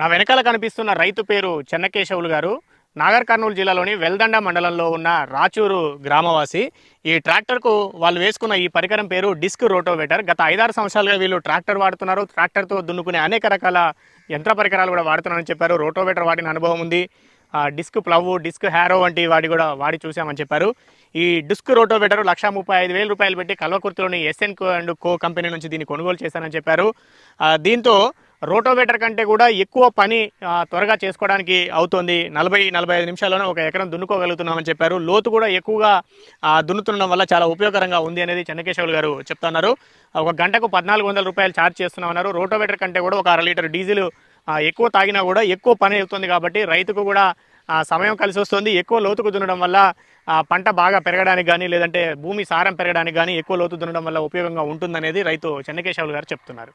నా వెనకాల కనిపిస్తున్న రైతు పేరు చెన్నకేశవులు గారు నాగర్ కర్నూలు జిల్లాలోని వెల్దండ మండలంలో ఉన్న రాచూరు గ్రామవాసి ఈ ట్రాక్టర్కు వాళ్ళు వేసుకున్న ఈ పరికరం పేరు డిస్క్ రోటోవేటర్ గత ఐదారు సంవత్సరాలుగా వీళ్ళు ట్రాక్టర్ వాడుతున్నారు ట్రాక్టర్తో దున్నుకునే అనేక రకాల యంత్ర పరికరాలు కూడా వాడుతున్నారని చెప్పారు రోటోవేటర్ వాడిన అనుభవం ఉంది డిస్క్ ప్లవ్ డిస్క్ హ్యారో వంటి వాడి కూడా వాడి చూసామని చెప్పారు ఈ డిస్క్ రోటోవేటర్ లక్ష ముప్పై ఐదు వేల రూపాయలు పెట్టి కల్వకుర్తిలోని SN co and co company నుంచి దీన్ని కొనుగోలు చేశానని చెప్పారు దీంతో రోటోవేటర్ కంటే కూడా ఎక్కువ పని త్వరగా చేసుకోవడానికి అవుతుంది నలభై నలభై ఐదు నిమిషాల్లోనే ఒక ఎకరం దున్నుకోగలుగుతున్నామని చెప్పారు లోతు కూడా ఎక్కువగా దున్నుతుండడం వల్ల చాలా ఉపయోగకరంగా ఉంది అనేది చెన్నకేశవులు గారు చెప్తున్నారు ఒక గంటకు పద్నాలుగు వందల రూపాయలు ఛార్జ్ చేస్తున్నామన్నారు రోటోవేటర్ కంటే కూడా ఒక అర లీటర్ డీజిల్ ఎక్కువ తాగినా కూడా ఎక్కువ పని అవుతుంది కాబట్టి రైతుకు కూడా సమయం కలిసి వస్తుంది ఎక్కువ లోతుకు దున్నడం వల్ల పంట బాగా పెరగడానికి కానీ లేదంటే భూమి సారం పెరగడానికి కానీ ఎక్కువ లోతు దున్నడం వల్ల ఉపయోగంగా ఉంటుందనేది రైతు చెన్నకేశవులు గారు చెప్తున్నారు